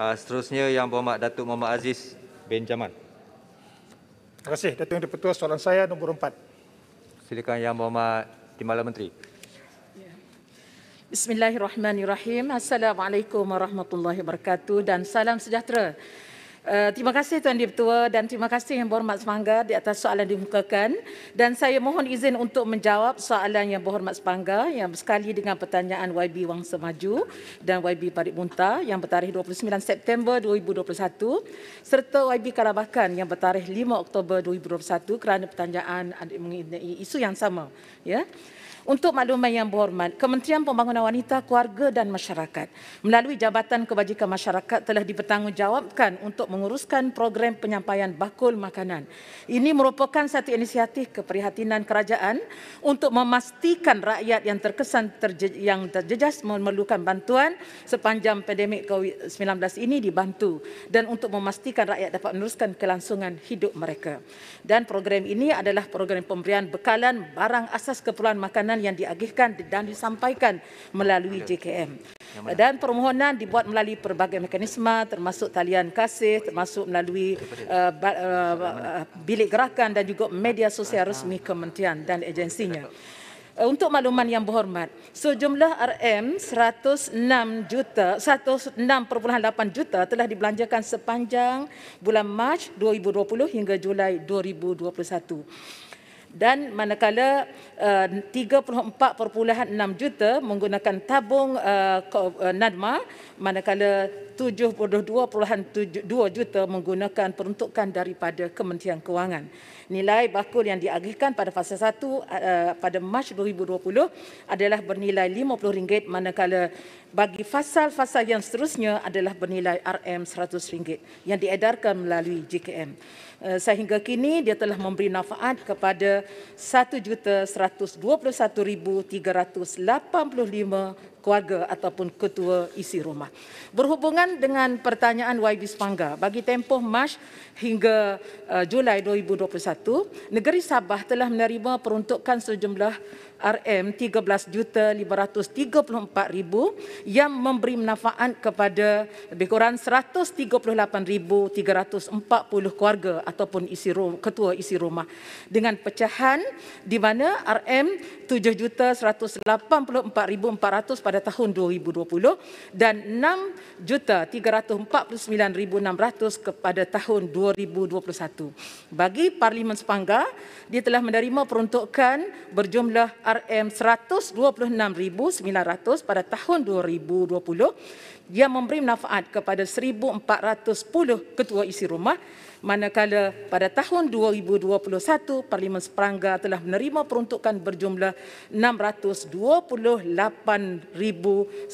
Uh, seterusnya Yang Berhormat Datuk Muhammad Aziz bin Jamal. Terima kasih Datuk Yang Dipertua soalan saya nombor 4. Silakan Yang Berhormat Timbalan Menteri. Bismillahirrahmanirrahim. Assalamualaikum warahmatullahi wabarakatuh dan salam sejahtera. Eh, terima kasih Tuan Diputua dan terima kasih Yang Berhormat Semangga di atas soalan dimukakan dan saya mohon izin untuk menjawab soalan Yang Berhormat Semangga yang sekali dengan pertanyaan YB Wang Semaju dan YB Parit Muntah yang bertarikh 29 September 2021 serta YB Karabakan yang bertarikh 5 Oktober 2021 kerana pertanyaan mengenai isu yang sama. Ya. Untuk maklumat yang berhormat, Kementerian Pembangunan Wanita, Keluarga dan Masyarakat melalui Jabatan Kebajikan Masyarakat telah dipertanggungjawabkan untuk menguruskan program penyampaian bakul makanan. Ini merupakan satu inisiatif keprihatinan kerajaan untuk memastikan rakyat yang terkesan terje, yang terjejas memerlukan bantuan sepanjang pandemik COVID-19 ini dibantu dan untuk memastikan rakyat dapat meneruskan kelangsungan hidup mereka. Dan program ini adalah program pemberian bekalan barang asas keperluan makanan yang diagihkan dan disampaikan melalui JKM dan permohonan dibuat melalui pelbagai mekanisme termasuk talian kasih termasuk melalui uh, bilik gerakan dan juga media sosial resmi kementerian dan agensinya untuk makluman yang berhormat, sejumlah so RM 106 juta 106.8 juta telah dibelanjakan sepanjang bulan Mac 2020 hingga Julai 2021 dan manakala uh, 34.6 juta menggunakan tabung uh, uh NADMA manakala 72.2 juta menggunakan peruntukan daripada Kementerian Kewangan. Nilai bakul yang diagihkan pada fasa 1 uh, pada Mac 2020 adalah bernilai RM50 manakala bagi fasa-fasa yang seterusnya adalah bernilai RM100 yang diedarkan melalui JKM. Eh, sehingga kini dia telah memberi manfaat kepada 1,121,385 keluarga ataupun ketua isi rumah. Berhubungan dengan pertanyaan YB Spangga, bagi tempoh Mac hingga uh, Julai 2021, negeri Sabah telah menerima peruntukan sejumlah RM13,534,000 yang memberi manfaat kepada lebih kurang 138,340 keluarga ataupun isi rumah, ketua isi rumah dengan pecahan di mana RM7,184,400 pada tahun 2020 dan 6,349,600 kepada tahun 2021. Bagi Parlimen Sepangga, dia telah menerima peruntukan berjumlah RM126,900 pada tahun 2020 yang memberi manfaat kepada 1410 ketua isi rumah Manakala pada tahun 2021, Parlimen Seperangga telah menerima peruntukan berjumlah RM628,900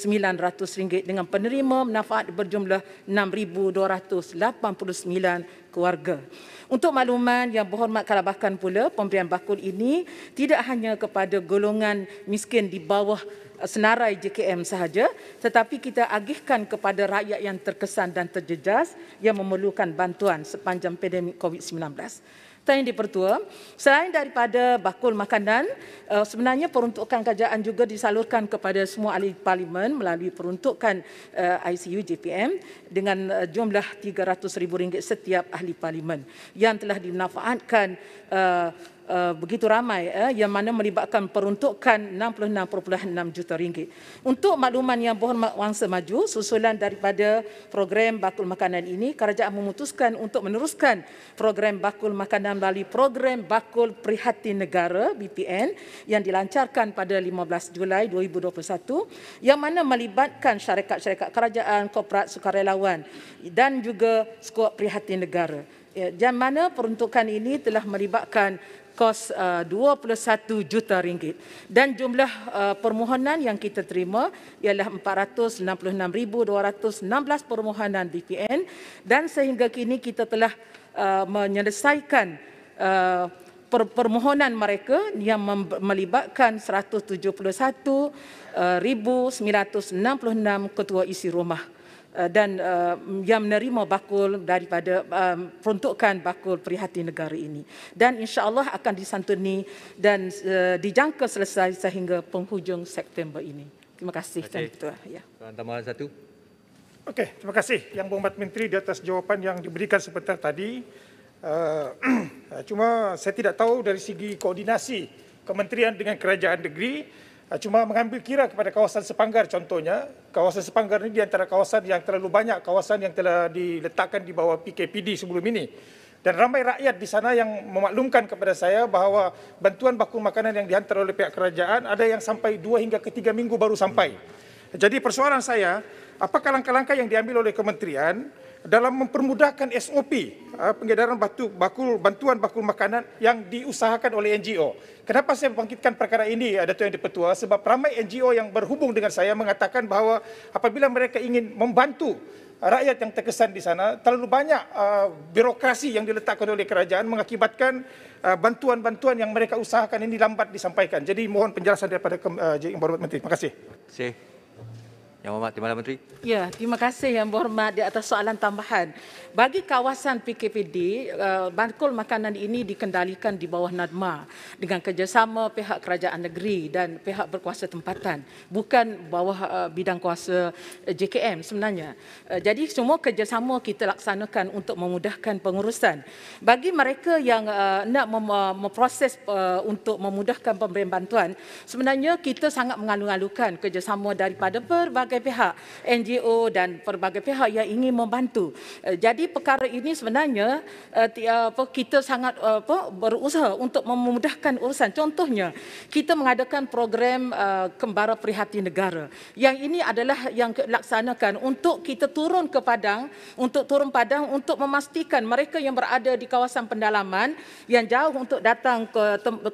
dengan penerima manfaat berjumlah RM6,289 keluarga. Untuk makluman yang berhormat kalabahkan pula, pemberian bakul ini tidak hanya kepada golongan miskin di bawah eh, senarai JKM sahaja tetapi kita agihkan kepada rakyat yang terkesan dan terjejas yang memerlukan bantuan sepanjang pandemik COVID-19. Tuan Yang Dipertua, selain daripada bakul makanan, eh, sebenarnya peruntukan kerajaan juga disalurkan kepada semua ahli parlimen melalui peruntukan eh, ICU JPM dengan eh, jumlah RM300,000 setiap ahli parlimen yang telah dimanfaatkan uh, begitu ramai eh, yang mana melibatkan peruntukan 66.6 juta ringgit. Untuk makluman yang berhormat wangsa maju, susulan daripada program bakul makanan ini, kerajaan memutuskan untuk meneruskan program bakul makanan melalui program bakul prihatin negara BPN yang dilancarkan pada 15 Julai 2021 yang mana melibatkan syarikat-syarikat kerajaan, korporat, sukarelawan dan juga skop prihatin negara. Eh, ya, dan mana peruntukan ini telah melibatkan kos eh, uh, 21 juta ringgit dan jumlah uh, permohonan yang kita terima ialah 466216 permohonan DPN dan sehingga kini kita telah uh, menyelesaikan uh, permohonan mereka yang melibatkan 171,966 ketua isi rumah. Eh, dan uh, yang menerima bakul daripada um, peruntukan bakul prihatin negara ini dan insyaallah akan disantuni dan uh, dijangka selesai sehingga penghujung September ini. Terima kasih Tuan Ketua. Ya. Tuan tambahan satu. Okey, terima kasih Yang Berhormat Menteri di atas jawapan yang diberikan sebentar tadi. Uh, cuma saya tidak tahu dari segi koordinasi kementerian dengan kerajaan negeri Ah, cuma mengambil kira kepada kawasan sepanggar contohnya kawasan sepanggar ini di antara kawasan yang terlalu banyak kawasan yang telah diletakkan di bawah PKPD sebelum ini dan ramai rakyat di sana yang memaklumkan kepada saya bahawa bantuan baku makanan yang dihantar oleh pihak kerajaan ada yang sampai dua hingga ketiga minggu baru sampai jadi persoalan saya apakah langkah-langkah yang diambil oleh kementerian dalam mempermudahkan SOP ah, pengedaran batu bakul bantuan bakul makanan yang diusahakan oleh NGO. Kenapa saya bangkitkan perkara ini ah, Datuk Yang Dipertua? Sebab ramai NGO yang berhubung dengan saya mengatakan bahawa apabila mereka ingin membantu rakyat yang terkesan di sana, terlalu banyak uh, birokrasi yang diletakkan oleh kerajaan mengakibatkan bantuan-bantuan uh, yang mereka usahakan ini lambat disampaikan. Jadi mohon penjelasan daripada uh, Jai Menteri. Terima kasih. Terima kasih. Yang Berhormat Timbalan Menteri. Ya, terima kasih Yang Berhormat di atas soalan tambahan. Bagi kawasan PKPD, uh, eh, makanan ini dikendalikan di bawah NADMA dengan kerjasama pihak kerajaan negeri dan pihak berkuasa tempatan, bukan bawah eh, bidang kuasa eh, JKM sebenarnya. jadi semua kerjasama kita laksanakan untuk memudahkan pengurusan. Bagi mereka yang nak memproses untuk memudahkan pemberian bantuan, sebenarnya kita sangat mengalu-alukan kerjasama daripada berbagai berbagai pihak NGO dan berbagai pihak yang ingin membantu. Eh, jadi perkara ini sebenarnya eh, kita sangat berusaha untuk memudahkan urusan. Contohnya kita mengadakan program eh, kembara prihatin negara. Yang ini adalah yang dilaksanakan untuk kita turun ke Padang, untuk turun Padang untuk memastikan mereka yang berada di kawasan pendalaman yang jauh untuk datang ke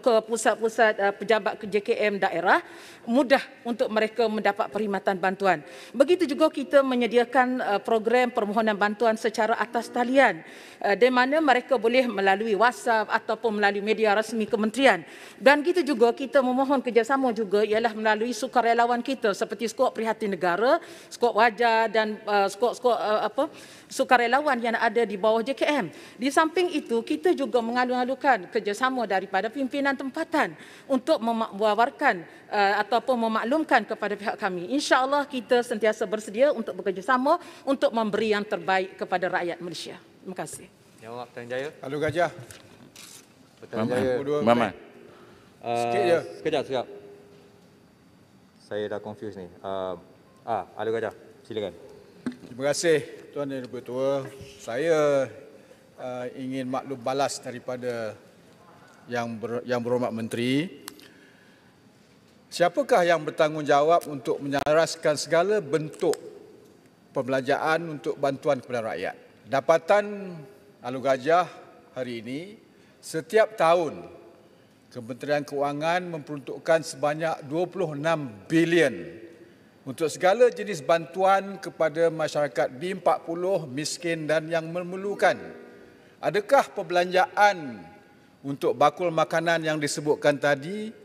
ke pusat-pusat pejabat ke JKM daerah mudah untuk mereka mendapat perkhidmatan bantuan bantuan. Begitu juga kita menyediakan uh, program permohonan bantuan secara atas talian uh, di mana mereka boleh melalui WhatsApp ataupun melalui media rasmi kementerian. Dan kita juga kita memohon kerjasama juga ialah melalui sukarelawan kita seperti skop prihatin negara, skop wajah dan uh, skop-skop apa sukarelawan yang ada di bawah JKM. Di samping itu kita juga mengalu-alukan kerjasama daripada pimpinan tempatan untuk membawarkan ataupun memaklumkan kepada pihak kami. InsyaAllah kita kita sentiasa bersedia untuk bekerjasama untuk memberi yang terbaik kepada rakyat Malaysia. Terima kasih. Jawab Tuan Jaya. Lalu Gajah. Tuan Jaya. Mama. Eh, sikit je. Eh, sekejap, sekejap. Saya dah confused ni. Uh, ah, alu Gajah, silakan. Terima kasih Tuan Yang Ketua. Saya uh, ingin maklum balas daripada yang ber, yang berhormat menteri. Siapakah yang bertanggungjawab untuk menyelaraskan segala bentuk pembelajaran untuk bantuan kepada rakyat? Dapatan Alu Gajah hari ini, setiap tahun Kementerian Keuangan memperuntukkan sebanyak 26 bilion untuk segala jenis bantuan kepada masyarakat B40, miskin dan yang memerlukan. Adakah perbelanjaan untuk bakul makanan yang disebutkan tadi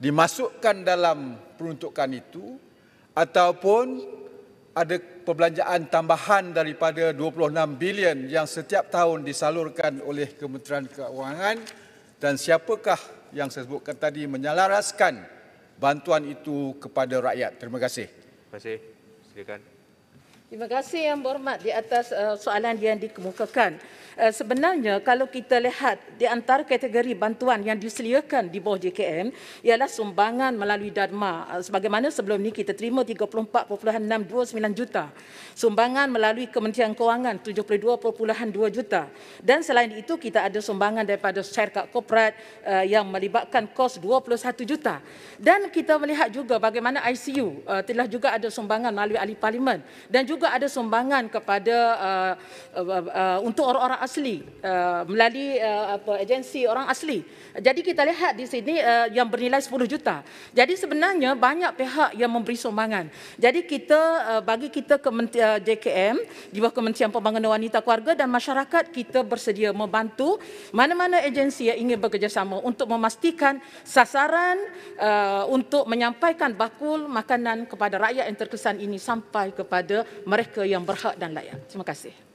dimasukkan dalam peruntukan itu ataupun ada perbelanjaan tambahan daripada 26 bilion yang setiap tahun disalurkan oleh Kementerian Keuangan dan siapakah yang saya sebutkan tadi menyalaraskan bantuan itu kepada rakyat. Terima kasih. Terima kasih. Silakan. Terima kasih yang berhormat di atas uh, soalan yang dikemukakan. Uh, sebenarnya kalau kita lihat di antara kategori bantuan yang diseliakan di bawah JKM ialah sumbangan melalui Dharma. Uh, sebagaimana sebelum ini kita terima 34.629 juta. Sumbangan melalui Kementerian Kewangan 72.2 juta. Dan selain itu kita ada sumbangan daripada syarikat korporat uh, yang melibatkan kos 21 juta. Dan kita melihat juga bagaimana ICU uh, telah juga ada sumbangan melalui ahli parlimen. Dan juga juga ada sumbangan kepada uh, uh, uh, uh, untuk orang-orang asli uh, melalui uh, apa agensi orang asli. Jadi kita lihat di sini uh, yang bernilai 10 juta. Jadi sebenarnya banyak pihak yang memberi sumbangan. Jadi kita uh, bagi kita Kementerian uh, JKM di bawah Kementerian Pembangunan Wanita Keluarga dan Masyarakat kita bersedia membantu mana-mana agensi yang ingin bekerjasama untuk memastikan sasaran uh, untuk menyampaikan bakul makanan kepada rakyat yang terkesan ini sampai kepada mereka yang berhak dan layak. Terima kasih.